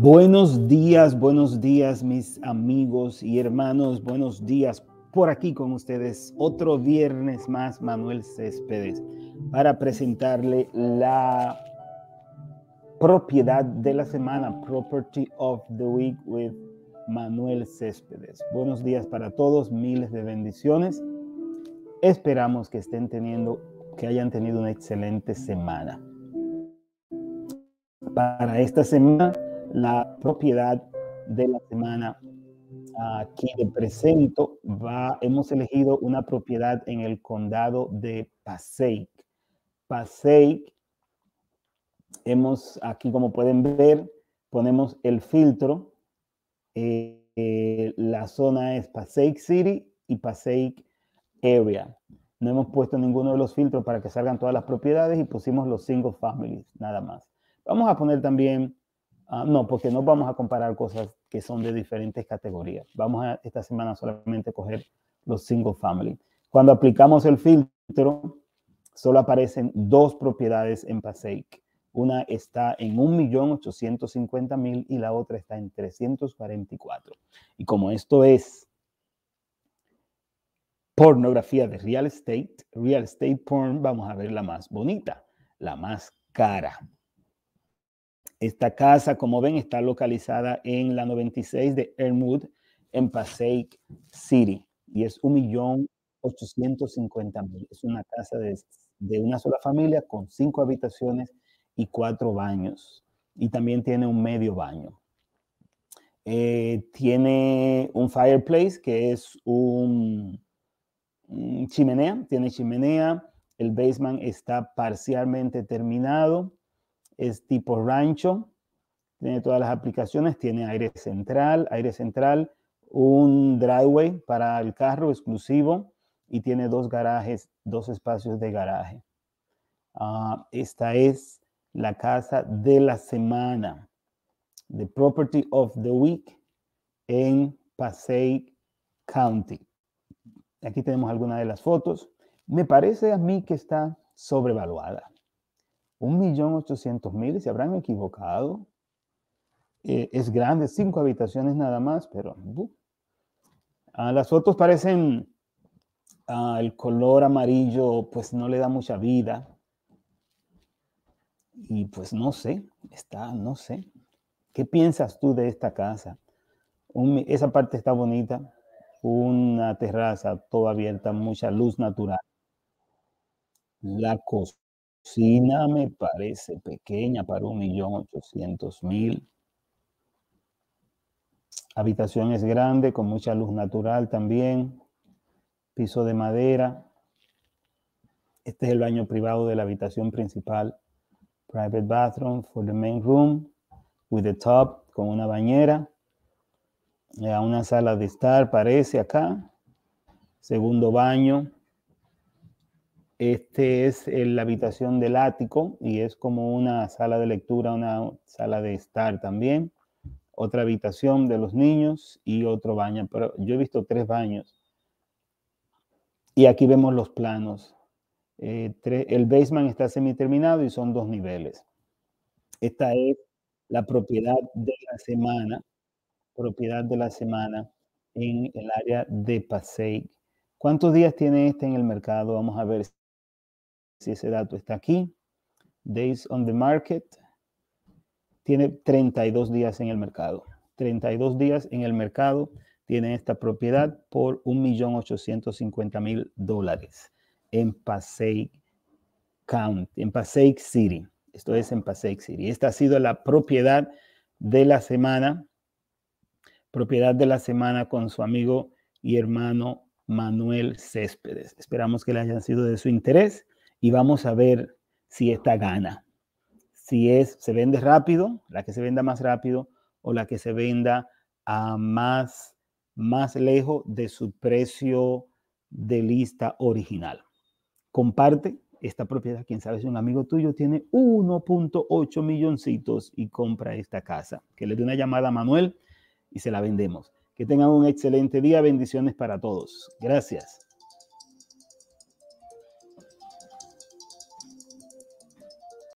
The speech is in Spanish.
Buenos días, buenos días mis amigos y hermanos, buenos días por aquí con ustedes. Otro viernes más, Manuel Céspedes, para presentarle la propiedad de la semana, Property of the Week with Manuel Céspedes. Buenos días para todos, miles de bendiciones. Esperamos que estén teniendo, que hayan tenido una excelente semana. Para esta semana la propiedad de la semana. Aquí de presento, hemos elegido una propiedad en el condado de Passaic. Passaic, hemos aquí, como pueden ver, ponemos el filtro. Eh, eh, la zona es Passaic City y Passaic Area. No hemos puesto ninguno de los filtros para que salgan todas las propiedades y pusimos los single families, nada más. Vamos a poner también Ah, no, porque no vamos a comparar cosas que son de diferentes categorías. Vamos a esta semana solamente coger los single family. Cuando aplicamos el filtro, solo aparecen dos propiedades en paseik. Una está en 1.850.000 y la otra está en 344. Y como esto es pornografía de real estate, real estate porn, vamos a ver la más bonita, la más cara. Esta casa, como ven, está localizada en la 96 de Elmwood, en Passaic City, y es 1.850.000. Es una casa de, una sola familia con cinco habitaciones y cuatro baños, y también tiene un medio baño. Eh, tiene un fireplace que es un, un, chimenea, tiene chimenea. El basement está parcialmente terminado es tipo rancho, tiene todas las aplicaciones, tiene aire central, aire central, un driveway para el carro exclusivo y tiene dos garajes, dos espacios de garaje. Ah, esta es la casa de la semana, the property of the week en Passaic County. Aquí tenemos algunas de las fotos. Me parece a mí que está sobrevaluada. Un millón ochocientos mil, se habrán equivocado. Eh, es grande, cinco habitaciones nada más, pero A ah, las fotos parecen, ah, el color amarillo pues no le da mucha vida. Y pues no sé, está, no sé. ¿Qué piensas tú de esta casa? esa parte está bonita, una terraza toda abierta, mucha luz natural. La cosa cocina me parece pequeña para un millón ochocientos mil. Habitación es grande, con mucha luz natural también. Piso de madera. Este es el baño privado de la habitación principal. Private bathroom for the main room with the top con una bañera. Eh, a una sala de estar parece acá. Segundo baño. Este es eh, la habitación del ático y es como una sala de lectura, una sala de estar también. Otra habitación de los niños y otro baño. Pero yo he visto tres baños. Y aquí vemos los planos. Eh, el basement está semi terminado y son dos niveles. Esta es la propiedad de la semana, propiedad de la semana en el área de Paseig. ¿Cuántos días tiene este en el mercado? Vamos a ver si ese dato está aquí. Days on the market. Tiene 32 días en el mercado. 32 días en el mercado tiene esta propiedad por 1.850.000 dólares en Passaic County, en Passaic City. Esto es en Passaic City. Esta ha sido la propiedad de la semana, propiedad de la semana con su amigo y hermano Manuel Céspedes. Esperamos que le hayan sido de su interés y vamos a ver si esta gana. Si es, se vende rápido, la que se venda más rápido o la que se venda a más, más lejos de su precio de lista original. Comparte esta propiedad, quién sabe si un amigo tuyo tiene 1.8 milloncitos y compra esta casa. Que le dé una llamada a Manuel y se la vendemos. Que tengan un excelente día. Bendiciones para todos. Gracias.